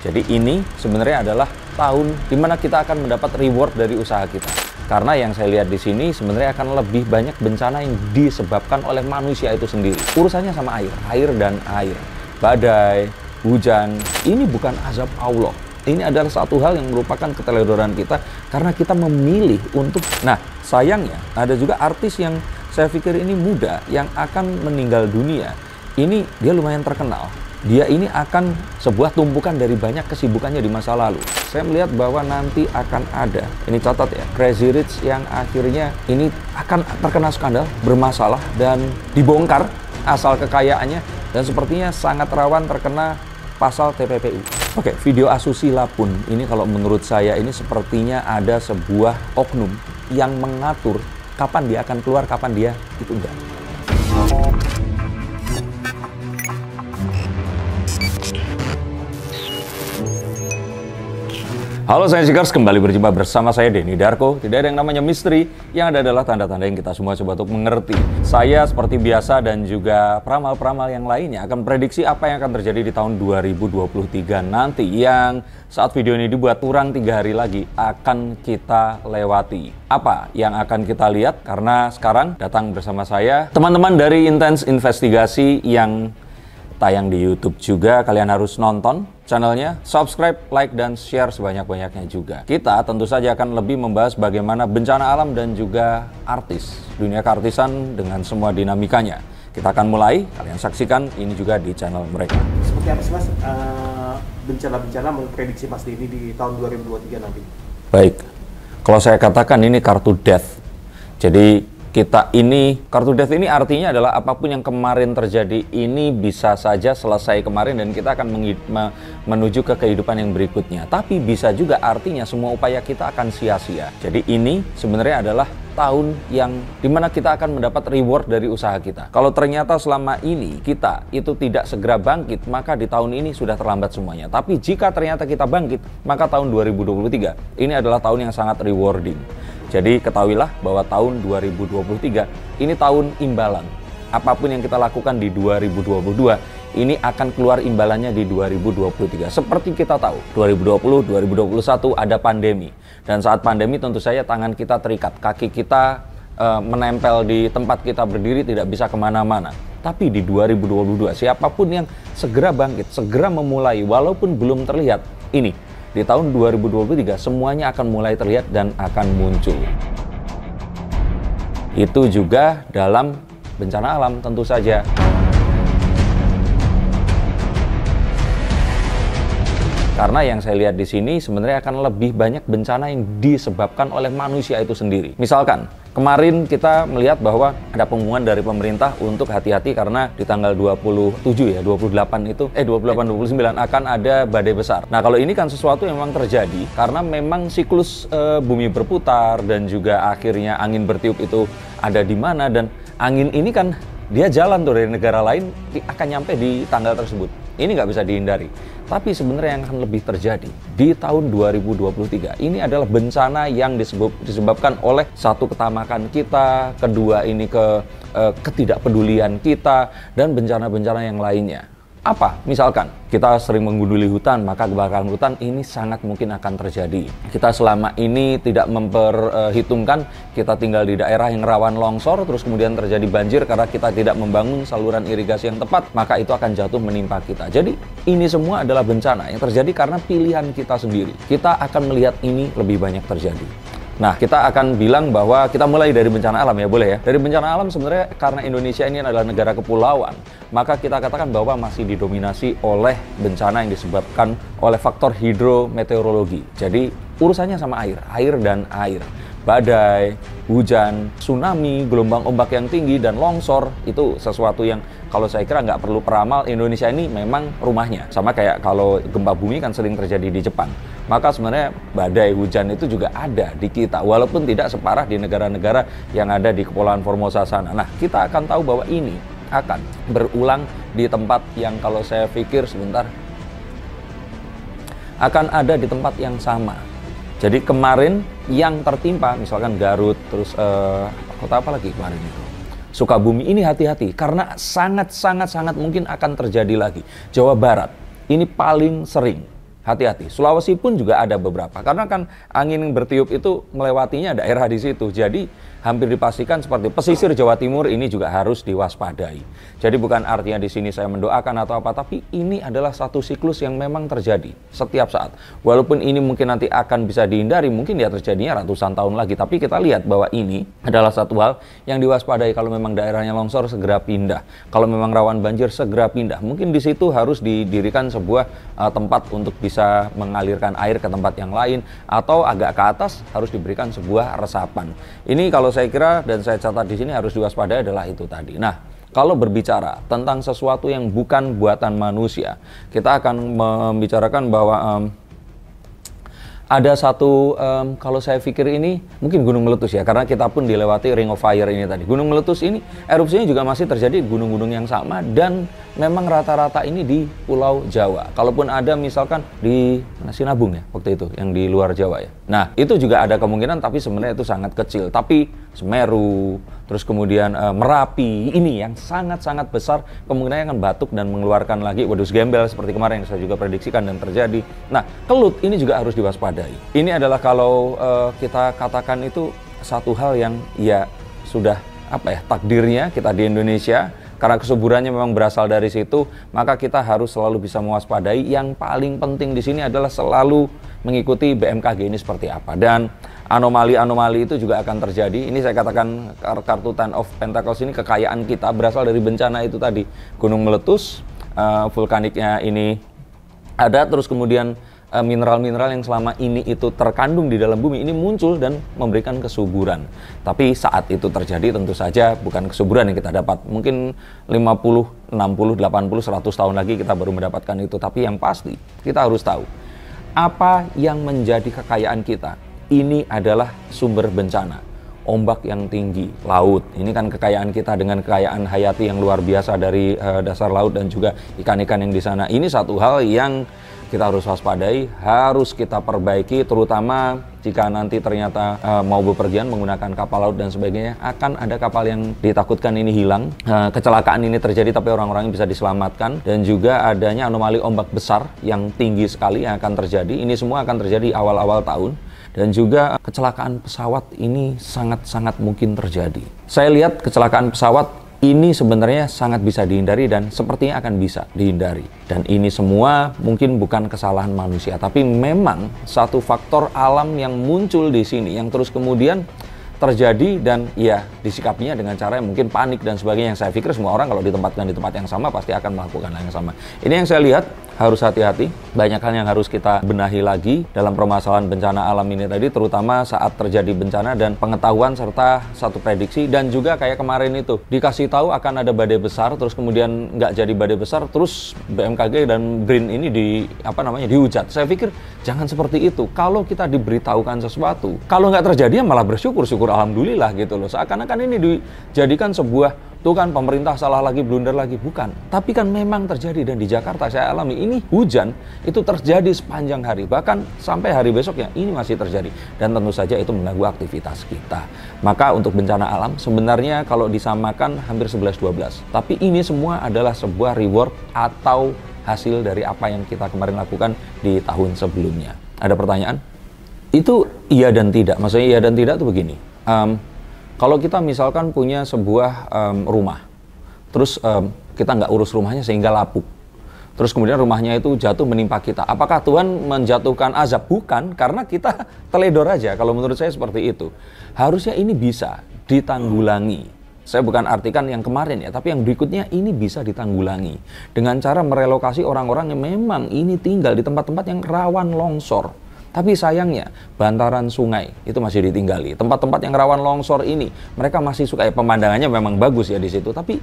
Jadi ini sebenarnya adalah tahun di mana kita akan mendapat reward dari usaha kita. Karena yang saya lihat di sini sebenarnya akan lebih banyak bencana yang disebabkan oleh manusia itu sendiri. Urusannya sama air, air dan air. Badai, hujan, ini bukan azab Allah. Ini adalah satu hal yang merupakan keteledoran kita karena kita memilih untuk Nah, sayangnya ada juga artis yang saya pikir ini muda yang akan meninggal dunia. Ini dia lumayan terkenal dia ini akan sebuah tumpukan dari banyak kesibukannya di masa lalu. Saya melihat bahwa nanti akan ada, ini catat ya, Crazy Rich yang akhirnya ini akan terkena skandal, bermasalah, dan dibongkar asal kekayaannya, dan sepertinya sangat rawan terkena pasal TPPU. Oke, video asusila pun ini kalau menurut saya ini sepertinya ada sebuah oknum yang mengatur kapan dia akan keluar, kapan dia ditunda. Halo saya Sikers, kembali berjumpa bersama saya Denny Darko. Tidak ada yang namanya misteri, yang ada adalah tanda-tanda yang kita semua coba untuk mengerti. Saya seperti biasa dan juga peramal-peramal yang lainnya akan prediksi apa yang akan terjadi di tahun 2023 nanti yang saat video ini dibuat kurang tiga hari lagi akan kita lewati. Apa yang akan kita lihat? Karena sekarang datang bersama saya teman-teman dari Intense Investigasi yang tayang di YouTube juga kalian harus nonton channelnya, subscribe, like, dan share sebanyak-banyaknya juga. Kita tentu saja akan lebih membahas bagaimana bencana alam dan juga artis, dunia keartisan dengan semua dinamikanya. Kita akan mulai, kalian saksikan ini juga di channel mereka. Seperti apa sih mas eh, bencana-bencana memprediksi Mas ini di tahun 2023 nanti? Baik, kalau saya katakan ini kartu death, jadi kita ini kartu death ini artinya adalah apapun yang kemarin terjadi ini bisa saja selesai kemarin dan kita akan menuju ke kehidupan yang berikutnya. Tapi bisa juga artinya semua upaya kita akan sia-sia. Jadi ini sebenarnya adalah tahun yang dimana kita akan mendapat reward dari usaha kita. Kalau ternyata selama ini kita itu tidak segera bangkit, maka di tahun ini sudah terlambat semuanya. Tapi jika ternyata kita bangkit, maka tahun 2023 ini adalah tahun yang sangat rewarding. Jadi ketahuilah bahwa tahun 2023 ini tahun imbalan. Apapun yang kita lakukan di 2022 ini akan keluar imbalannya di 2023. Seperti kita tahu, 2020, 2021 ada pandemi. Dan saat pandemi tentu saja tangan kita terikat, kaki kita e, menempel di tempat kita berdiri tidak bisa kemana-mana. Tapi di 2022 siapapun yang segera bangkit, segera memulai walaupun belum terlihat, ini di tahun 2023 semuanya akan mulai terlihat dan akan muncul. Itu juga dalam bencana alam tentu saja. Karena yang saya lihat di sini sebenarnya akan lebih banyak bencana yang disebabkan oleh manusia itu sendiri. Misalkan Kemarin kita melihat bahwa ada pengumuman dari pemerintah untuk hati-hati karena di tanggal 27 ya, 28 itu, eh 28, 29 akan ada badai besar. Nah kalau ini kan sesuatu yang memang terjadi karena memang siklus e, bumi berputar dan juga akhirnya angin bertiup itu ada di mana dan angin ini kan dia jalan tuh dari negara lain akan nyampe di tanggal tersebut. Ini nggak bisa dihindari. Tapi sebenarnya yang akan lebih terjadi di tahun 2023 ini adalah bencana yang disebab, disebabkan oleh satu ketamakan kita, kedua ini ke eh, ketidakpedulian kita dan bencana-bencana yang lainnya apa? Misalkan kita sering menggunduli hutan, maka kebakaran hutan ini sangat mungkin akan terjadi. Kita selama ini tidak memperhitungkan kita tinggal di daerah yang rawan longsor, terus kemudian terjadi banjir karena kita tidak membangun saluran irigasi yang tepat, maka itu akan jatuh menimpa kita. Jadi ini semua adalah bencana yang terjadi karena pilihan kita sendiri. Kita akan melihat ini lebih banyak terjadi. Nah, kita akan bilang bahwa kita mulai dari bencana alam ya, boleh ya. Dari bencana alam sebenarnya karena Indonesia ini adalah negara kepulauan, maka kita katakan bahwa masih didominasi oleh bencana yang disebabkan oleh faktor hidrometeorologi. Jadi, urusannya sama air, air dan air. Badai, hujan, tsunami, gelombang ombak yang tinggi dan longsor itu sesuatu yang kalau saya kira nggak perlu peramal Indonesia ini memang rumahnya sama kayak kalau gempa bumi kan sering terjadi di Jepang maka sebenarnya badai hujan itu juga ada di kita walaupun tidak separah di negara-negara yang ada di Kepulauan Formosa sana nah kita akan tahu bahwa ini akan berulang di tempat yang kalau saya pikir sebentar akan ada di tempat yang sama jadi kemarin yang tertimpa misalkan Garut terus eh, kota apa lagi kemarin itu Sukabumi ini hati-hati karena sangat-sangat sangat mungkin akan terjadi lagi. Jawa Barat ini paling sering Hati-hati. Sulawesi pun juga ada beberapa. Karena kan angin bertiup itu melewatinya daerah di situ. Jadi hampir dipastikan seperti pesisir Jawa Timur ini juga harus diwaspadai. Jadi bukan artinya di sini saya mendoakan atau apa, tapi ini adalah satu siklus yang memang terjadi setiap saat. Walaupun ini mungkin nanti akan bisa dihindari, mungkin ya terjadinya ratusan tahun lagi. Tapi kita lihat bahwa ini adalah satu hal yang diwaspadai. Kalau memang daerahnya longsor, segera pindah. Kalau memang rawan banjir, segera pindah. Mungkin di situ harus didirikan sebuah uh, tempat untuk bisa bisa mengalirkan air ke tempat yang lain atau agak ke atas harus diberikan sebuah resapan. Ini kalau saya kira dan saya catat di sini harus diwaspadai adalah itu tadi. Nah, kalau berbicara tentang sesuatu yang bukan buatan manusia, kita akan membicarakan bahwa um, ada satu um, kalau saya pikir ini mungkin gunung meletus ya karena kita pun dilewati ring of fire ini tadi gunung meletus ini erupsinya juga masih terjadi gunung-gunung yang sama dan memang rata-rata ini di Pulau Jawa. Kalaupun ada misalkan di mana Sinabung ya waktu itu yang di luar Jawa ya. Nah itu juga ada kemungkinan tapi sebenarnya itu sangat kecil. Tapi Semeru, terus kemudian e, Merapi ini yang sangat-sangat besar kemungkinan akan batuk dan mengeluarkan lagi wadus gembel seperti kemarin yang saya juga prediksikan dan terjadi. Nah kelut ini juga harus diwaspadai. Ini adalah kalau e, kita katakan itu satu hal yang ya sudah apa ya takdirnya kita di Indonesia karena kesuburannya memang berasal dari situ, maka kita harus selalu bisa mewaspadai. Yang paling penting di sini adalah selalu mengikuti BMKG ini seperti apa dan anomali-anomali itu juga akan terjadi. Ini saya katakan kartu Ten of Pentacles ini kekayaan kita berasal dari bencana itu tadi, gunung meletus, uh, vulkaniknya ini ada terus kemudian Eh, mineral-mineral yang selama ini itu terkandung di dalam bumi ini muncul dan memberikan kesuburan. Tapi saat itu terjadi tentu saja bukan kesuburan yang kita dapat. Mungkin 50, 60, 80, 100 tahun lagi kita baru mendapatkan itu. Tapi yang pasti kita harus tahu apa yang menjadi kekayaan kita. Ini adalah sumber bencana ombak yang tinggi, laut. Ini kan kekayaan kita dengan kekayaan hayati yang luar biasa dari uh, dasar laut dan juga ikan-ikan yang di sana. Ini satu hal yang kita harus waspadai, harus kita perbaiki, terutama jika nanti ternyata uh, mau bepergian menggunakan kapal laut dan sebagainya, akan ada kapal yang ditakutkan ini hilang, uh, kecelakaan ini terjadi tapi orang-orang bisa diselamatkan, dan juga adanya anomali ombak besar yang tinggi sekali yang akan terjadi. Ini semua akan terjadi awal-awal tahun dan juga kecelakaan pesawat ini sangat-sangat mungkin terjadi. Saya lihat kecelakaan pesawat ini sebenarnya sangat bisa dihindari dan sepertinya akan bisa dihindari. Dan ini semua mungkin bukan kesalahan manusia, tapi memang satu faktor alam yang muncul di sini yang terus kemudian terjadi dan ya disikapinya dengan cara yang mungkin panik dan sebagainya yang saya pikir semua orang kalau ditempatkan di tempat yang sama pasti akan melakukan hal yang sama. Ini yang saya lihat harus hati-hati. Banyak hal yang harus kita benahi lagi dalam permasalahan bencana alam ini tadi, terutama saat terjadi bencana dan pengetahuan serta satu prediksi dan juga kayak kemarin itu dikasih tahu akan ada badai besar, terus kemudian nggak jadi badai besar, terus BMKG dan Green ini di apa namanya dihujat. Saya pikir jangan seperti itu. Kalau kita diberitahukan sesuatu, kalau nggak terjadi ya malah bersyukur, syukur alhamdulillah gitu loh. Seakan-akan ini dijadikan sebuah Tuh kan pemerintah salah lagi, blunder lagi. Bukan. Tapi kan memang terjadi. Dan di Jakarta saya alami ini hujan itu terjadi sepanjang hari. Bahkan sampai hari besok besoknya ini masih terjadi. Dan tentu saja itu mengganggu aktivitas kita. Maka untuk bencana alam sebenarnya kalau disamakan hampir 11-12. Tapi ini semua adalah sebuah reward atau hasil dari apa yang kita kemarin lakukan di tahun sebelumnya. Ada pertanyaan? Itu iya dan tidak. Maksudnya iya dan tidak tuh begini. Um, kalau kita misalkan punya sebuah um, rumah, terus um, kita nggak urus rumahnya sehingga lapuk, terus kemudian rumahnya itu jatuh menimpa kita. Apakah Tuhan menjatuhkan azab? Bukan, karena kita teledor aja. Kalau menurut saya seperti itu. Harusnya ini bisa ditanggulangi. Saya bukan artikan yang kemarin ya, tapi yang berikutnya ini bisa ditanggulangi dengan cara merelokasi orang-orang yang memang ini tinggal di tempat-tempat yang rawan longsor tapi sayangnya bantaran sungai itu masih ditinggali. Tempat-tempat yang rawan longsor ini mereka masih suka ya pemandangannya memang bagus ya di situ. Tapi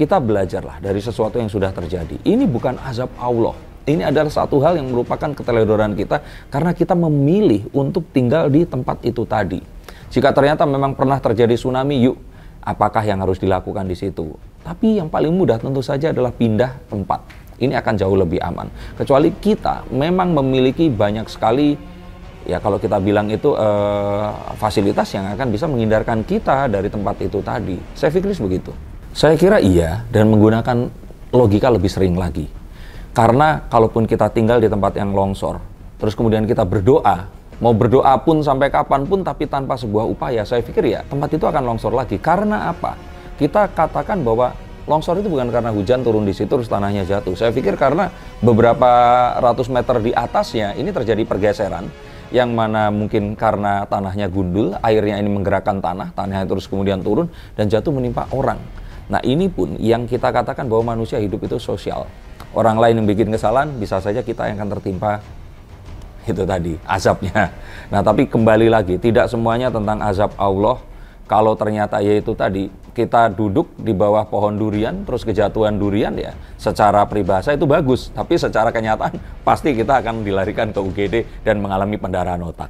kita belajarlah dari sesuatu yang sudah terjadi. Ini bukan azab Allah. Ini adalah satu hal yang merupakan keteledoran kita karena kita memilih untuk tinggal di tempat itu tadi. Jika ternyata memang pernah terjadi tsunami, yuk apakah yang harus dilakukan di situ? Tapi yang paling mudah tentu saja adalah pindah tempat ini akan jauh lebih aman. Kecuali kita memang memiliki banyak sekali ya kalau kita bilang itu uh, fasilitas yang akan bisa menghindarkan kita dari tempat itu tadi. Saya pikir begitu. Saya kira iya dan menggunakan logika lebih sering lagi. Karena kalaupun kita tinggal di tempat yang longsor, terus kemudian kita berdoa, mau berdoa pun sampai kapan pun, tapi tanpa sebuah upaya, saya pikir ya tempat itu akan longsor lagi. Karena apa? Kita katakan bahwa Longsor itu bukan karena hujan turun di situ terus tanahnya jatuh. Saya pikir karena beberapa ratus meter di atasnya ini terjadi pergeseran yang mana mungkin karena tanahnya gundul, airnya ini menggerakkan tanah, tanahnya terus kemudian turun dan jatuh menimpa orang. Nah ini pun yang kita katakan bahwa manusia hidup itu sosial. Orang lain yang bikin kesalahan bisa saja kita yang akan tertimpa itu tadi azabnya. Nah tapi kembali lagi tidak semuanya tentang azab Allah kalau ternyata yaitu tadi kita duduk di bawah pohon durian terus kejatuhan durian ya secara peribahasa itu bagus, tapi secara kenyataan pasti kita akan dilarikan ke UGD dan mengalami pendarahan otak.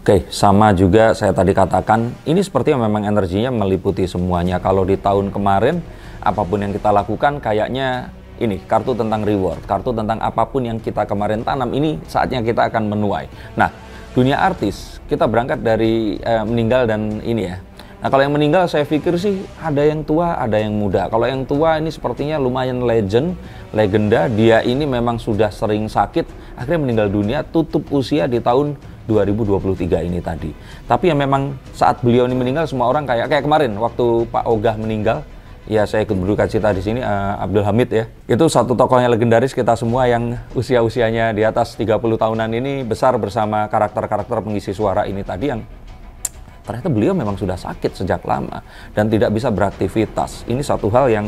Oke, sama juga saya tadi katakan ini seperti memang energinya meliputi semuanya. Kalau di tahun kemarin apapun yang kita lakukan kayaknya ini kartu tentang reward, kartu tentang apapun yang kita kemarin tanam ini saatnya kita akan menuai. Nah, dunia artis kita berangkat dari eh, meninggal dan ini ya Nah kalau yang meninggal saya pikir sih ada yang tua, ada yang muda. Kalau yang tua ini sepertinya lumayan legend, legenda. Dia ini memang sudah sering sakit, akhirnya meninggal dunia tutup usia di tahun 2023 ini tadi. Tapi yang memang saat beliau ini meninggal semua orang kayak kayak kemarin waktu Pak Ogah meninggal, ya saya ikut berduka cita di sini uh, Abdul Hamid ya. Itu satu tokoh yang legendaris kita semua yang usia-usianya di atas 30 tahunan ini besar bersama karakter-karakter pengisi suara ini tadi yang ternyata beliau memang sudah sakit sejak lama dan tidak bisa beraktivitas. Ini satu hal yang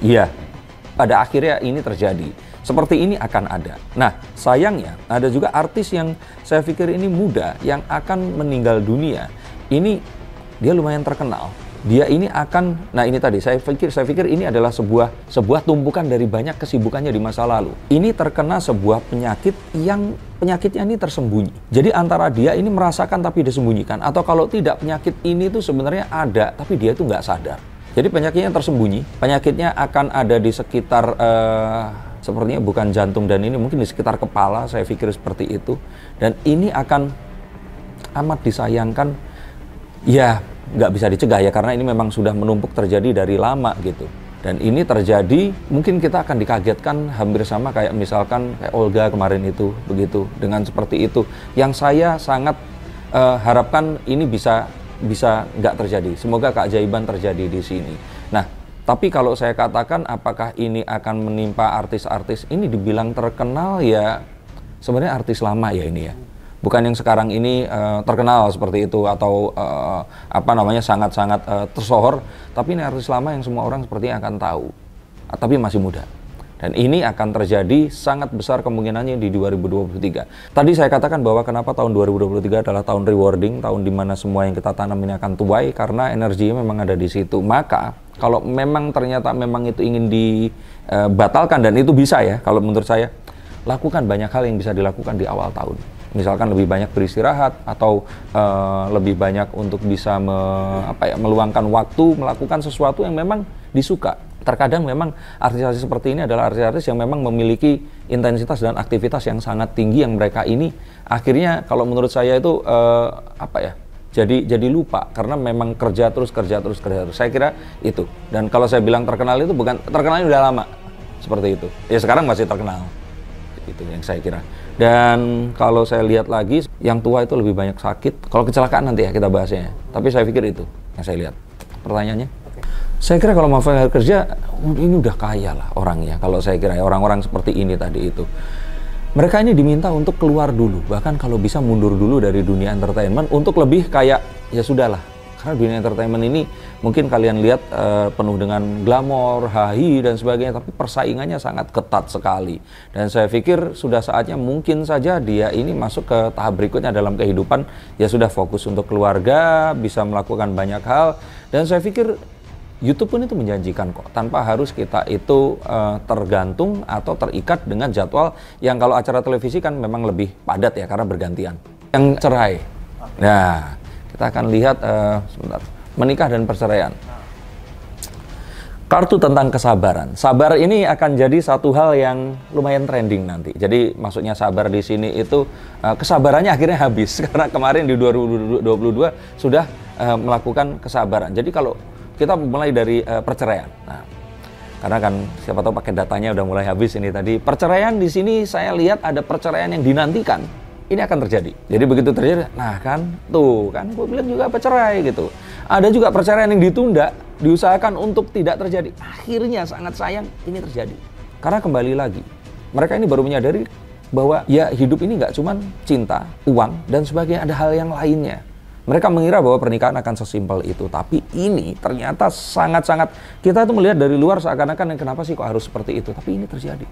iya pada akhirnya ini terjadi. Seperti ini akan ada. Nah, sayangnya ada juga artis yang saya pikir ini muda yang akan meninggal dunia. Ini dia lumayan terkenal, dia ini akan nah ini tadi saya pikir saya pikir ini adalah sebuah sebuah tumpukan dari banyak kesibukannya di masa lalu. Ini terkena sebuah penyakit yang penyakitnya ini tersembunyi. Jadi antara dia ini merasakan tapi disembunyikan atau kalau tidak penyakit ini tuh sebenarnya ada tapi dia itu nggak sadar. Jadi penyakitnya tersembunyi, penyakitnya akan ada di sekitar uh, sepertinya bukan jantung dan ini mungkin di sekitar kepala saya pikir seperti itu dan ini akan amat disayangkan ya nggak bisa dicegah ya karena ini memang sudah menumpuk terjadi dari lama gitu. Dan ini terjadi mungkin kita akan dikagetkan hampir sama kayak misalkan kayak Olga kemarin itu begitu dengan seperti itu. Yang saya sangat uh, harapkan ini bisa bisa nggak terjadi. Semoga keajaiban terjadi di sini. Nah, tapi kalau saya katakan apakah ini akan menimpa artis-artis ini dibilang terkenal ya sebenarnya artis lama ya ini ya bukan yang sekarang ini uh, terkenal seperti itu atau uh, apa namanya sangat-sangat uh, tersohor, tapi ini artis lama yang semua orang sepertinya akan tahu, uh, tapi masih muda. Dan ini akan terjadi sangat besar kemungkinannya di 2023. Tadi saya katakan bahwa kenapa tahun 2023 adalah tahun rewarding, tahun dimana semua yang kita tanam ini akan tuai, karena energi memang ada di situ. Maka kalau memang ternyata memang itu ingin dibatalkan dan itu bisa ya, kalau menurut saya, lakukan banyak hal yang bisa dilakukan di awal tahun misalkan lebih banyak beristirahat atau uh, lebih banyak untuk bisa me, apa ya, meluangkan waktu melakukan sesuatu yang memang disuka. Terkadang memang artis-artis seperti ini adalah artis-artis yang memang memiliki intensitas dan aktivitas yang sangat tinggi yang mereka ini akhirnya kalau menurut saya itu uh, apa ya? jadi jadi lupa karena memang kerja terus kerja terus kerja terus. Saya kira itu. Dan kalau saya bilang terkenal itu bukan terkenalnya udah lama seperti itu. Ya sekarang masih terkenal. Itu yang saya kira. Dan kalau saya lihat lagi, yang tua itu lebih banyak sakit. Kalau kecelakaan nanti ya kita bahasnya. Tapi saya pikir itu yang saya lihat. Pertanyaannya? Oke. Saya kira kalau mau kerja, ini udah kaya lah orangnya. Kalau saya kira ya, orang-orang seperti ini tadi itu. Mereka ini diminta untuk keluar dulu, bahkan kalau bisa mundur dulu dari dunia entertainment untuk lebih kayak ya sudahlah karena dunia entertainment ini mungkin kalian lihat e, penuh dengan glamor, hahi dan sebagainya, tapi persaingannya sangat ketat sekali. Dan saya pikir sudah saatnya mungkin saja dia ini masuk ke tahap berikutnya dalam kehidupan, ya sudah fokus untuk keluarga, bisa melakukan banyak hal. Dan saya pikir YouTube pun itu menjanjikan kok tanpa harus kita itu e, tergantung atau terikat dengan jadwal yang kalau acara televisi kan memang lebih padat ya karena bergantian yang cerai nah kita akan lihat uh, sebentar. Menikah dan perceraian. Kartu tentang kesabaran. Sabar ini akan jadi satu hal yang lumayan trending nanti. Jadi maksudnya sabar di sini itu uh, kesabarannya akhirnya habis karena kemarin di 2022 sudah uh, melakukan kesabaran. Jadi kalau kita mulai dari uh, perceraian. Nah, karena kan siapa tahu pakai datanya udah mulai habis ini tadi. Perceraian di sini saya lihat ada perceraian yang dinantikan ini akan terjadi. Jadi begitu terjadi, nah kan tuh kan gue bilang juga apa cerai gitu. Ada juga perceraian yang ditunda, diusahakan untuk tidak terjadi. Akhirnya sangat sayang ini terjadi. Karena kembali lagi, mereka ini baru menyadari bahwa ya hidup ini nggak cuman cinta, uang, dan sebagainya. Ada hal yang lainnya. Mereka mengira bahwa pernikahan akan sesimpel itu, tapi ini ternyata sangat-sangat kita itu melihat dari luar seakan-akan yang kenapa sih kok harus seperti itu, tapi ini terjadi.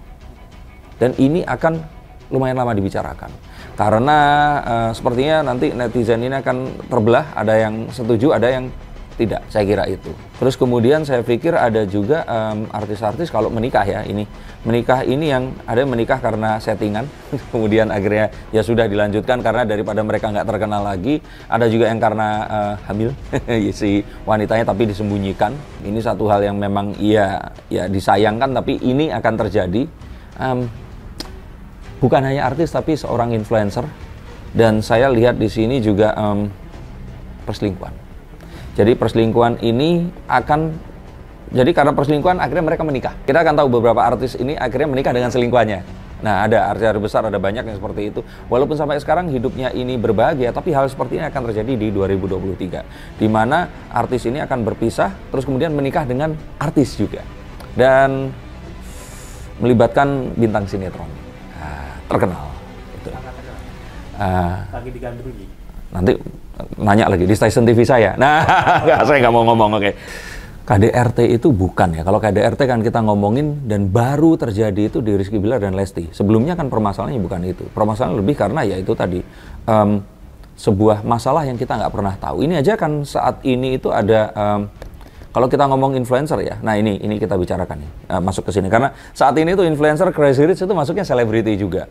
Dan ini akan lumayan lama dibicarakan karena uh, sepertinya nanti netizen ini akan terbelah ada yang setuju ada yang tidak saya kira itu terus kemudian saya pikir ada juga artis artis-artis kalau menikah ya ini menikah ini yang ada yang menikah karena settingan kemudian akhirnya ya sudah dilanjutkan karena daripada mereka nggak terkenal lagi ada juga yang karena uh, hamil iya si wanitanya tapi disembunyikan ini satu hal yang memang ya ya disayangkan tapi ini akan terjadi um, bukan hanya artis tapi seorang influencer dan saya lihat di sini juga um, perselingkuhan. Jadi perselingkuhan ini akan jadi karena perselingkuhan akhirnya mereka menikah. Kita akan tahu beberapa artis ini akhirnya menikah dengan selingkuhannya. Nah, ada artis-artis besar, ada banyak yang seperti itu. Walaupun sampai sekarang hidupnya ini berbahagia, tapi hal seperti ini akan terjadi di 2023. Di mana artis ini akan berpisah, terus kemudian menikah dengan artis juga. Dan melibatkan bintang sinetron terkenal. Gitu. Uh, Nanti nanya lagi di stasiun TV saya. Nah, nggak saya nggak mau ngomong. Oke. Okay. KDRT itu bukan ya. Kalau KDRT kan kita ngomongin dan baru terjadi itu di Rizky Bilar dan Lesti. Sebelumnya kan permasalahannya bukan itu. Permasalahan lebih karena ya itu tadi um, sebuah masalah yang kita nggak pernah tahu. Ini aja kan saat ini itu ada um, kalau kita ngomong influencer ya, nah ini ini kita bicarakan nih, uh, masuk ke sini karena saat ini tuh influencer crazy rich itu masuknya selebriti juga.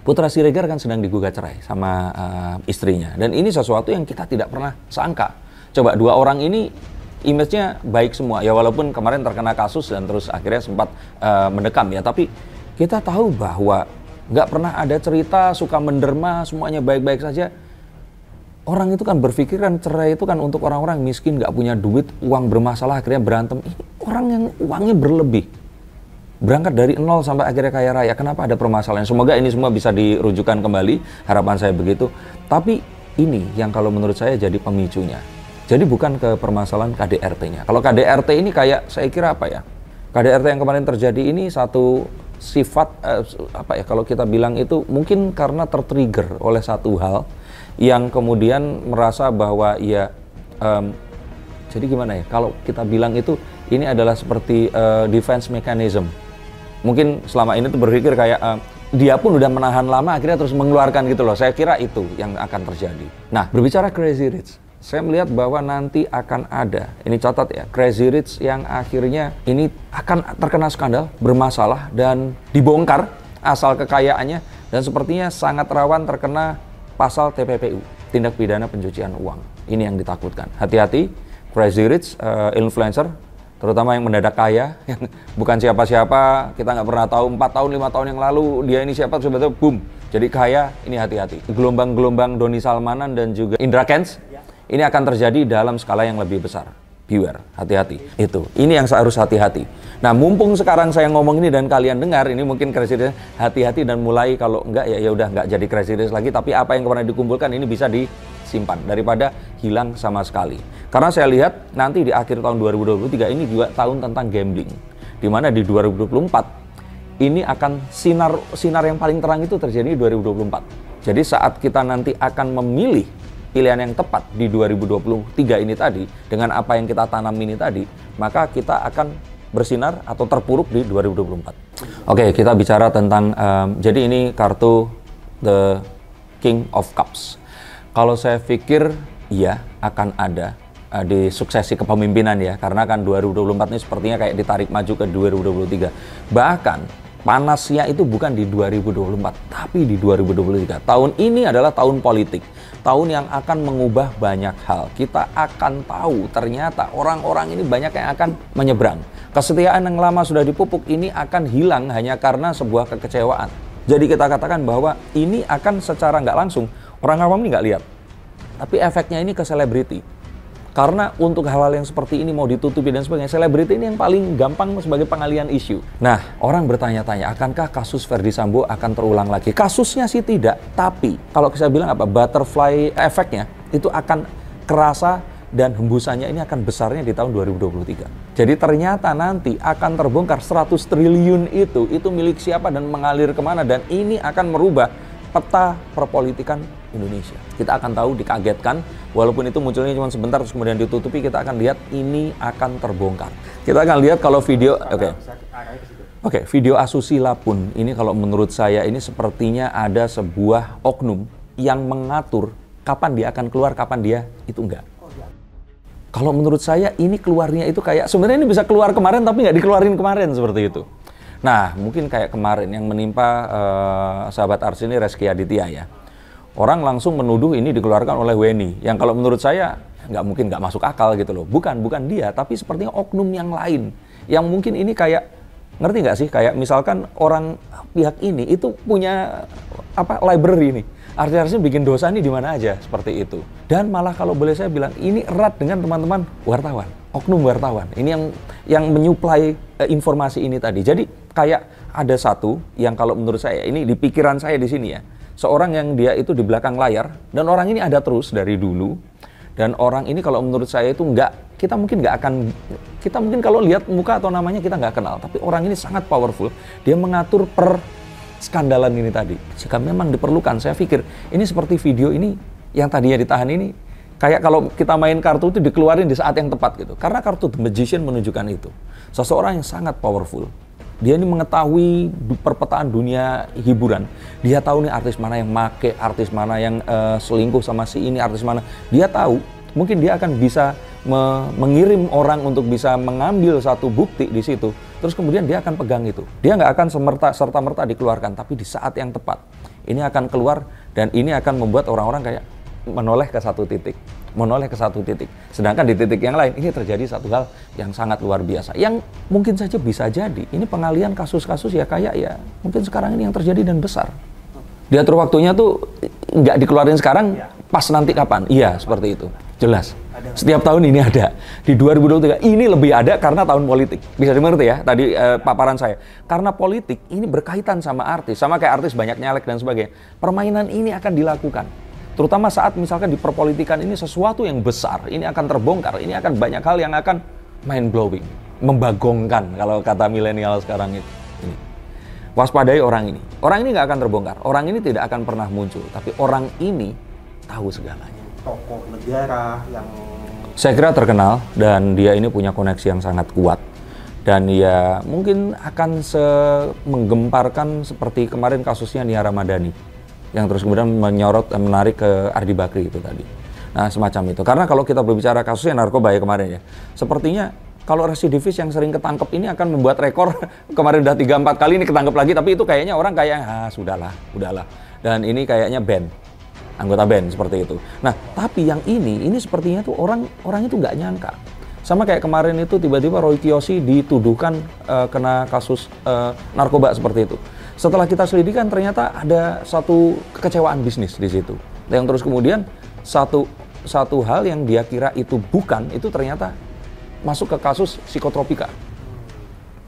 Putra Siregar kan sedang digugat cerai sama uh, istrinya dan ini sesuatu yang kita tidak pernah sangka. Coba dua orang ini image-nya baik semua ya walaupun kemarin terkena kasus dan terus akhirnya sempat uh, mendekam ya tapi kita tahu bahwa nggak pernah ada cerita suka menderma semuanya baik-baik saja orang itu kan berpikir kan cerai itu kan untuk orang-orang miskin nggak punya duit uang bermasalah akhirnya berantem ini orang yang uangnya berlebih berangkat dari nol sampai akhirnya kaya raya kenapa ada permasalahan semoga ini semua bisa dirujukan kembali harapan saya begitu tapi ini yang kalau menurut saya jadi pemicunya jadi bukan ke permasalahan KDRT-nya kalau KDRT ini kayak saya kira apa ya KDRT yang kemarin terjadi ini satu sifat eh, apa ya kalau kita bilang itu mungkin karena tertrigger oleh satu hal yang kemudian merasa bahwa ya um, jadi gimana ya kalau kita bilang itu ini adalah seperti uh, defense mechanism mungkin selama ini tuh berpikir kayak uh, dia pun udah menahan lama akhirnya terus mengeluarkan gitu loh saya kira itu yang akan terjadi nah berbicara crazy rich saya melihat bahwa nanti akan ada, ini catat ya, Crazy Rich yang akhirnya ini akan terkena skandal, bermasalah, dan dibongkar asal kekayaannya, dan sepertinya sangat rawan terkena pasal TPPU, tindak pidana pencucian uang. Ini yang ditakutkan. Hati-hati, crazy rich, uh, influencer, terutama yang mendadak kaya, yang bukan siapa-siapa, kita nggak pernah tahu 4 tahun, lima tahun yang lalu dia ini siapa, sebetulnya boom, jadi kaya, ini hati-hati. Gelombang-gelombang Doni Salmanan dan juga Indra Kens, ya. ini akan terjadi dalam skala yang lebih besar beware, hati-hati. Itu, ini yang harus hati-hati. Nah, mumpung sekarang saya ngomong ini dan kalian dengar, ini mungkin days, hati-hati dan mulai kalau enggak ya ya udah enggak jadi days lagi, tapi apa yang kemarin dikumpulkan ini bisa disimpan daripada hilang sama sekali. Karena saya lihat nanti di akhir tahun 2023 ini juga tahun tentang gambling. Di mana di 2024 ini akan sinar sinar yang paling terang itu terjadi di 2024. Jadi saat kita nanti akan memilih pilihan yang tepat di 2023 ini tadi dengan apa yang kita tanam ini tadi, maka kita akan bersinar atau terpuruk di 2024. Oke, okay, kita bicara tentang um, jadi ini kartu the King of Cups. Kalau saya pikir iya akan ada uh, di suksesi kepemimpinan ya karena kan 2024 ini sepertinya kayak ditarik maju ke 2023 bahkan panasnya itu bukan di 2024 tapi di 2023 tahun ini adalah tahun politik tahun yang akan mengubah banyak hal. Kita akan tahu ternyata orang-orang ini banyak yang akan menyeberang. Kesetiaan yang lama sudah dipupuk ini akan hilang hanya karena sebuah kekecewaan. Jadi kita katakan bahwa ini akan secara nggak langsung orang awam ini nggak lihat, tapi efeknya ini ke selebriti karena untuk hal-hal yang seperti ini mau ditutupi dan sebagainya, selebriti ini yang paling gampang sebagai pengalian isu. Nah, orang bertanya-tanya, akankah kasus Verdi Sambo akan terulang lagi? Kasusnya sih tidak, tapi kalau saya bilang apa, butterfly efeknya itu akan kerasa dan hembusannya ini akan besarnya di tahun 2023. Jadi ternyata nanti akan terbongkar 100 triliun itu, itu milik siapa dan mengalir kemana dan ini akan merubah peta perpolitikan Indonesia. Kita akan tahu dikagetkan, walaupun itu munculnya cuma sebentar terus kemudian ditutupi, kita akan lihat ini akan terbongkar. Kita akan lihat kalau video, oke, okay. oke, okay, video asusila pun ini kalau menurut saya ini sepertinya ada sebuah oknum yang mengatur kapan dia akan keluar, kapan dia itu enggak. Oh, iya. Kalau menurut saya ini keluarnya itu kayak sebenarnya ini bisa keluar kemarin tapi nggak dikeluarin kemarin seperti itu. Nah, mungkin kayak kemarin yang menimpa uh, sahabat Ars ini Reski Aditya ya. Orang langsung menuduh ini dikeluarkan oleh Weni, yang kalau menurut saya nggak mungkin nggak masuk akal gitu loh. Bukan, bukan dia, tapi sepertinya oknum yang lain. Yang mungkin ini kayak, ngerti nggak sih? Kayak misalkan orang pihak ini itu punya apa library ini. Artinya bikin dosa nih di mana aja seperti itu. Dan malah kalau boleh saya bilang ini erat dengan teman-teman wartawan, oknum wartawan. Ini yang yang menyuplai eh, informasi ini tadi. Jadi kayak ada satu yang kalau menurut saya ini di pikiran saya di sini ya seorang yang dia itu di belakang layar dan orang ini ada terus dari dulu dan orang ini kalau menurut saya itu nggak kita mungkin nggak akan kita mungkin kalau lihat muka atau namanya kita nggak kenal tapi orang ini sangat powerful dia mengatur per skandalan ini tadi jika memang diperlukan saya pikir ini seperti video ini yang tadinya ditahan ini kayak kalau kita main kartu itu dikeluarin di saat yang tepat gitu karena kartu The Magician menunjukkan itu seseorang yang sangat powerful dia ini mengetahui perpetaan dunia hiburan. Dia tahu nih artis mana yang make, artis mana yang uh, selingkuh sama si ini, artis mana. Dia tahu, mungkin dia akan bisa me mengirim orang untuk bisa mengambil satu bukti di situ. Terus kemudian dia akan pegang itu. Dia nggak akan semerta serta merta dikeluarkan, tapi di saat yang tepat ini akan keluar dan ini akan membuat orang-orang kayak menoleh ke satu titik menoleh ke satu titik. Sedangkan di titik yang lain ini terjadi satu hal yang sangat luar biasa yang mungkin saja bisa jadi ini pengalian kasus-kasus ya kayak ya mungkin sekarang ini yang terjadi dan besar. Diatur waktunya tuh nggak dikeluarin sekarang iya. pas nanti kapan? Iya, iya. seperti itu. Jelas. Setiap tahun ini ada. Di 2023 ini lebih ada karena tahun politik. Bisa dimengerti ya tadi eh, paparan saya. Karena politik ini berkaitan sama artis, sama kayak artis banyak nyalek dan sebagainya. Permainan ini akan dilakukan Terutama saat misalkan di perpolitikan ini sesuatu yang besar, ini akan terbongkar, ini akan banyak hal yang akan mind blowing, membagongkan kalau kata milenial sekarang itu. Ini. Waspadai orang ini. Orang ini nggak akan terbongkar. Orang ini tidak akan pernah muncul. Tapi orang ini tahu segalanya. Tokoh negara yang saya kira terkenal dan dia ini punya koneksi yang sangat kuat dan ya mungkin akan se menggemparkan seperti kemarin kasusnya Nia Ramadhani yang terus kemudian menyorot menarik ke Ardi Bakri itu tadi. Nah, semacam itu. Karena kalau kita berbicara kasusnya narkoba ya kemarin ya, sepertinya kalau residivis yang sering ketangkep ini akan membuat rekor kemarin udah 3 4 kali ini ketangkep lagi tapi itu kayaknya orang kayak ah sudahlah, sudahlah. Dan ini kayaknya band anggota band seperti itu. Nah, tapi yang ini ini sepertinya tuh orang orang itu nggak nyangka. Sama kayak kemarin itu tiba-tiba Roy Kiyoshi dituduhkan uh, kena kasus uh, narkoba seperti itu. Setelah kita selidikan ternyata ada satu kekecewaan bisnis di situ. Yang terus kemudian satu satu hal yang dia kira itu bukan itu ternyata masuk ke kasus psikotropika.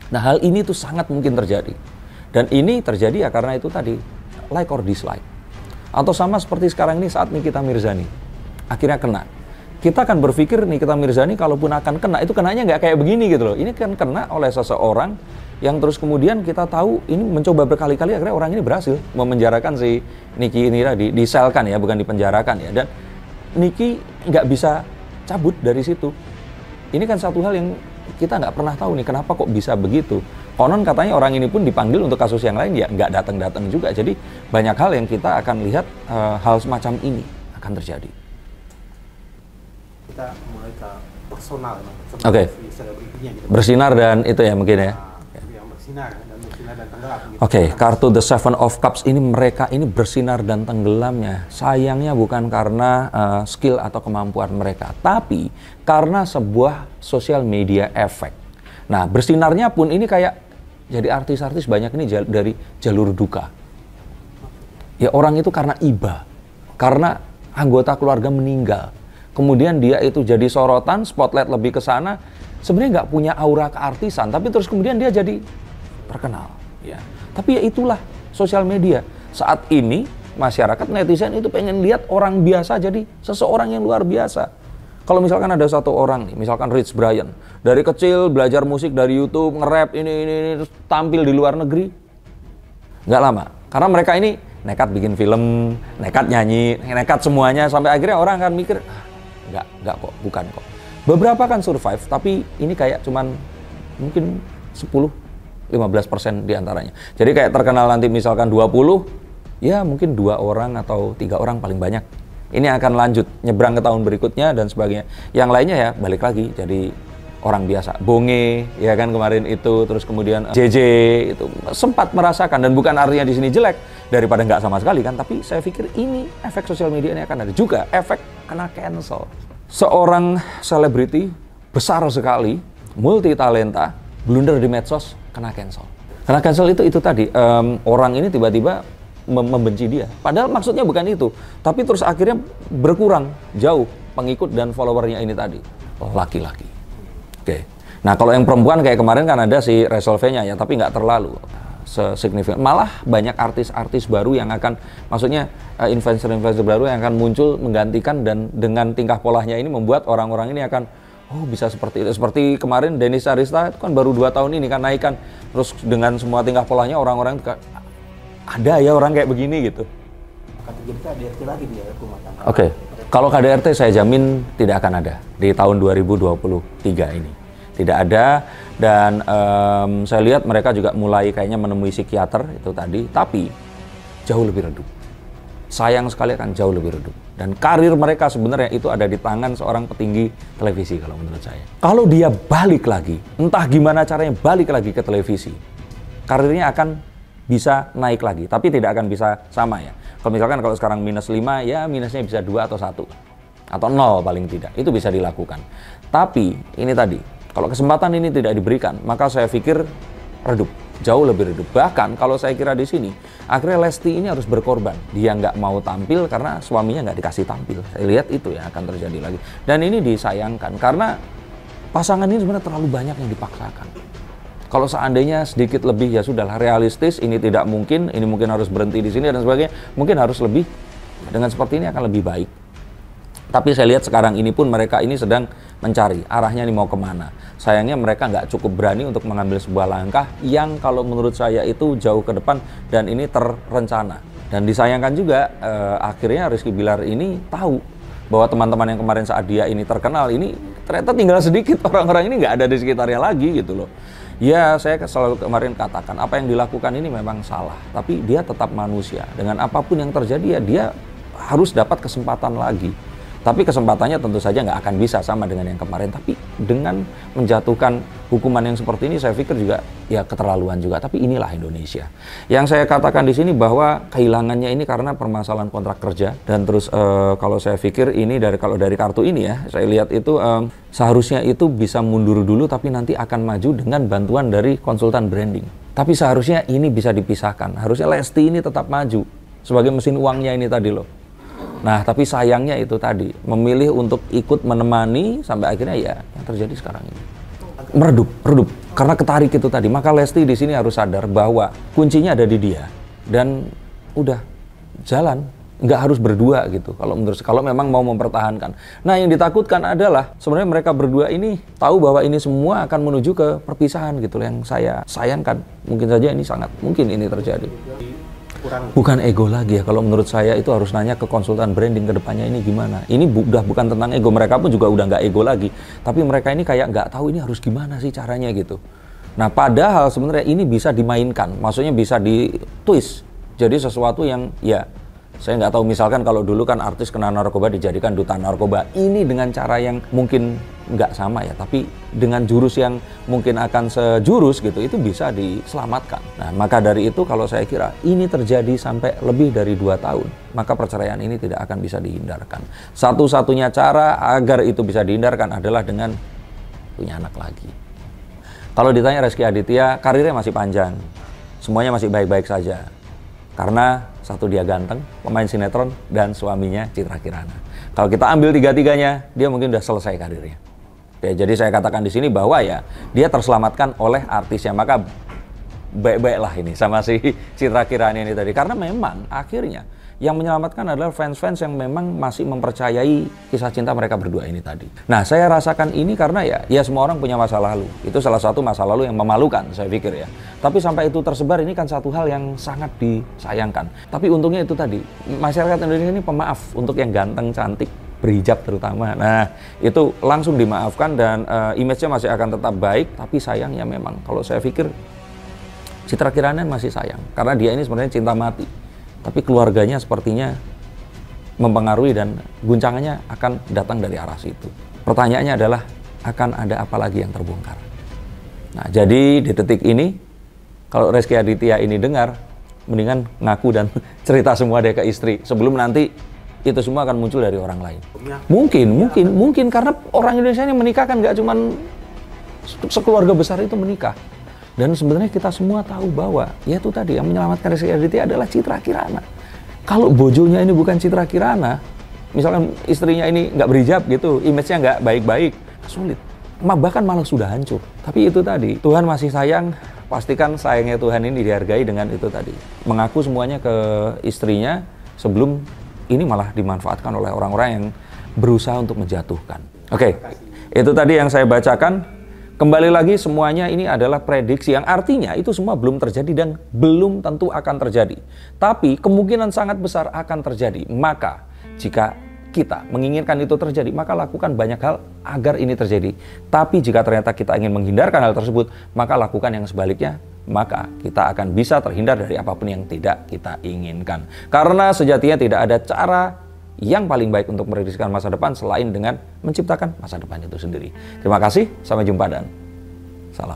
Nah, hal ini tuh sangat mungkin terjadi. Dan ini terjadi ya karena itu tadi like or dislike. Atau sama seperti sekarang ini saat Nikita Mirzani akhirnya kena kita akan berpikir nih kita Mirzani kalaupun akan kena itu kenanya nggak kayak begini gitu loh ini kan kena oleh seseorang yang terus kemudian kita tahu ini mencoba berkali-kali akhirnya orang ini berhasil memenjarakan si Niki ini tadi diselkan ya bukan dipenjarakan ya dan Niki nggak bisa cabut dari situ ini kan satu hal yang kita nggak pernah tahu nih kenapa kok bisa begitu konon katanya orang ini pun dipanggil untuk kasus yang lain ya nggak datang-datang juga jadi banyak hal yang kita akan lihat e, hal semacam ini akan terjadi kita mulai ke personal oke okay. gitu. bersinar dan itu ya mungkin ya nah, yang bersinar dan bersinar dan tenggelam gitu. oke okay. kartu the seven of cups ini mereka ini bersinar dan tenggelamnya sayangnya bukan karena uh, skill atau kemampuan mereka tapi karena sebuah sosial media efek nah bersinarnya pun ini kayak jadi artis-artis banyak ini jal dari jalur duka ya orang itu karena iba karena anggota keluarga meninggal kemudian dia itu jadi sorotan, spotlight lebih ke sana, sebenarnya nggak punya aura keartisan, tapi terus kemudian dia jadi terkenal. Ya. Tapi ya itulah sosial media. Saat ini masyarakat netizen itu pengen lihat orang biasa jadi seseorang yang luar biasa. Kalau misalkan ada satu orang nih, misalkan Rich Brian, dari kecil belajar musik dari YouTube, nge-rap ini ini ini terus tampil di luar negeri. Nggak lama, karena mereka ini nekat bikin film, nekat nyanyi, nekat semuanya sampai akhirnya orang akan mikir, nggak nggak kok bukan kok beberapa kan survive tapi ini kayak cuman mungkin 10 15 persen diantaranya jadi kayak terkenal nanti misalkan 20 ya mungkin dua orang atau tiga orang paling banyak ini akan lanjut nyebrang ke tahun berikutnya dan sebagainya yang lainnya ya balik lagi jadi orang biasa. Bonge, ya kan kemarin itu, terus kemudian JJ eh, itu sempat merasakan dan bukan artinya di sini jelek daripada nggak sama sekali kan, tapi saya pikir ini efek sosial media ini akan ada juga efek kena cancel. Seorang selebriti besar sekali, multi talenta, blunder di medsos kena cancel. Kena cancel itu itu tadi um, orang ini tiba-tiba membenci dia. Padahal maksudnya bukan itu, tapi terus akhirnya berkurang jauh pengikut dan followernya ini tadi laki-laki. Oke. Okay. Nah kalau yang perempuan kayak kemarin kan ada si Resolvenya ya, tapi nggak terlalu signifikan. Malah banyak artis-artis baru yang akan, maksudnya eh, influencer-influencer baru yang akan muncul menggantikan dan dengan tingkah polanya ini membuat orang-orang ini akan oh bisa seperti itu. Seperti kemarin Denis Arista itu kan baru dua tahun ini kan naikkan, terus dengan semua tingkah polanya orang-orang ada ya orang kayak begini gitu. Akan Oke. Okay. Kalau KDRT saya jamin tidak akan ada di tahun 2023 ini. Tidak ada dan um, saya lihat mereka juga mulai kayaknya menemui psikiater itu tadi, tapi jauh lebih redup. Sayang sekali akan jauh lebih redup. Dan karir mereka sebenarnya itu ada di tangan seorang petinggi televisi kalau menurut saya. Kalau dia balik lagi, entah gimana caranya balik lagi ke televisi, karirnya akan bisa naik lagi, tapi tidak akan bisa sama ya kalau misalkan kalau sekarang minus 5, ya minusnya bisa dua atau satu Atau nol paling tidak. Itu bisa dilakukan. Tapi, ini tadi, kalau kesempatan ini tidak diberikan, maka saya pikir redup. Jauh lebih redup. Bahkan kalau saya kira di sini, akhirnya Lesti ini harus berkorban. Dia nggak mau tampil karena suaminya nggak dikasih tampil. Saya lihat itu ya akan terjadi lagi. Dan ini disayangkan karena pasangan ini sebenarnya terlalu banyak yang dipaksakan kalau seandainya sedikit lebih ya sudahlah realistis, ini tidak mungkin, ini mungkin harus berhenti di sini dan sebagainya. Mungkin harus lebih dengan seperti ini akan lebih baik. Tapi saya lihat sekarang ini pun mereka ini sedang mencari arahnya ini mau kemana. Sayangnya mereka nggak cukup berani untuk mengambil sebuah langkah yang kalau menurut saya itu jauh ke depan dan ini terencana. Dan disayangkan juga eh, akhirnya Rizky Bilar ini tahu bahwa teman-teman yang kemarin saat dia ini terkenal ini ternyata tinggal sedikit orang-orang ini nggak ada di sekitarnya lagi gitu loh. Ya, saya selalu kemarin katakan apa yang dilakukan ini memang salah, tapi dia tetap manusia. Dengan apapun yang terjadi ya dia harus dapat kesempatan lagi. Tapi kesempatannya tentu saja nggak akan bisa sama dengan yang kemarin. Tapi dengan menjatuhkan hukuman yang seperti ini, saya pikir juga ya keterlaluan juga. Tapi inilah Indonesia. Yang saya katakan di sini bahwa kehilangannya ini karena permasalahan kontrak kerja dan terus eh, kalau saya pikir ini dari kalau dari kartu ini ya, saya lihat itu eh, seharusnya itu bisa mundur dulu, tapi nanti akan maju dengan bantuan dari konsultan branding. Tapi seharusnya ini bisa dipisahkan. Harusnya Lesti ini tetap maju sebagai mesin uangnya ini tadi loh. Nah, tapi sayangnya itu tadi memilih untuk ikut menemani sampai akhirnya ya yang terjadi sekarang ini meredup, redup karena ketarik itu tadi. Maka Lesti di sini harus sadar bahwa kuncinya ada di dia dan udah jalan nggak harus berdua gitu kalau menurut kalau memang mau mempertahankan. Nah yang ditakutkan adalah sebenarnya mereka berdua ini tahu bahwa ini semua akan menuju ke perpisahan gitu yang saya sayangkan mungkin saja ini sangat mungkin ini terjadi kurang. Bukan ego lagi ya. Kalau menurut saya itu harus nanya ke konsultan branding kedepannya ini gimana. Ini udah bukan tentang ego. Mereka pun juga udah nggak ego lagi. Tapi mereka ini kayak nggak tahu ini harus gimana sih caranya gitu. Nah padahal sebenarnya ini bisa dimainkan. Maksudnya bisa di twist. Jadi sesuatu yang ya saya nggak tahu misalkan kalau dulu kan artis kena narkoba dijadikan duta narkoba. Ini dengan cara yang mungkin nggak sama ya, tapi dengan jurus yang mungkin akan sejurus gitu itu bisa diselamatkan. Nah maka dari itu kalau saya kira ini terjadi sampai lebih dari dua tahun, maka perceraian ini tidak akan bisa dihindarkan. Satu-satunya cara agar itu bisa dihindarkan adalah dengan punya anak lagi. Kalau ditanya Reski Aditya, karirnya masih panjang. Semuanya masih baik-baik saja. Karena satu dia ganteng, pemain sinetron, dan suaminya Citra Kirana. Kalau kita ambil tiga-tiganya, dia mungkin sudah selesai karirnya. Ya, jadi saya katakan di sini bahwa ya dia terselamatkan oleh artisnya. Maka baik-baiklah ini sama si Citra Kirana ini tadi. Karena memang akhirnya yang menyelamatkan adalah fans-fans yang memang masih mempercayai kisah cinta mereka berdua ini tadi. Nah, saya rasakan ini karena ya, ya semua orang punya masa lalu. Itu salah satu masa lalu yang memalukan, saya pikir ya. Tapi sampai itu tersebar ini kan satu hal yang sangat disayangkan. Tapi untungnya itu tadi, masyarakat Indonesia ini pemaaf untuk yang ganteng, cantik, berhijab terutama. Nah, itu langsung dimaafkan dan uh, image-nya masih akan tetap baik, tapi sayangnya memang kalau saya pikir Citra Kirana masih sayang karena dia ini sebenarnya cinta mati tapi keluarganya sepertinya mempengaruhi dan guncangannya akan datang dari arah situ. Pertanyaannya adalah akan ada apa lagi yang terbongkar. Nah, jadi di detik ini kalau Reski Aditya ini dengar, mendingan ngaku dan cerita semua deh ke istri sebelum nanti itu semua akan muncul dari orang lain. Ya. Mungkin, ya. mungkin, mungkin karena orang Indonesia ini menikah kan nggak cuman sekeluarga besar itu menikah. Dan sebenarnya kita semua tahu bahwa ya itu tadi yang menyelamatkan Rizky Aditya adalah Citra Kirana. Kalau bojonya ini bukan Citra Kirana, misalnya istrinya ini nggak berijab gitu, image-nya nggak baik-baik, sulit. Bahkan malah sudah hancur. Tapi itu tadi, Tuhan masih sayang, pastikan sayangnya Tuhan ini dihargai dengan itu tadi. Mengaku semuanya ke istrinya sebelum ini malah dimanfaatkan oleh orang-orang yang berusaha untuk menjatuhkan. Oke, okay. itu tadi yang saya bacakan. Kembali lagi semuanya ini adalah prediksi yang artinya itu semua belum terjadi dan belum tentu akan terjadi. Tapi kemungkinan sangat besar akan terjadi. Maka jika kita menginginkan itu terjadi, maka lakukan banyak hal agar ini terjadi. Tapi jika ternyata kita ingin menghindarkan hal tersebut, maka lakukan yang sebaliknya, maka kita akan bisa terhindar dari apapun yang tidak kita inginkan. Karena sejatinya tidak ada cara yang paling baik untuk merealisasikan masa depan selain dengan menciptakan masa depan itu sendiri. Terima kasih, sampai jumpa dan salam.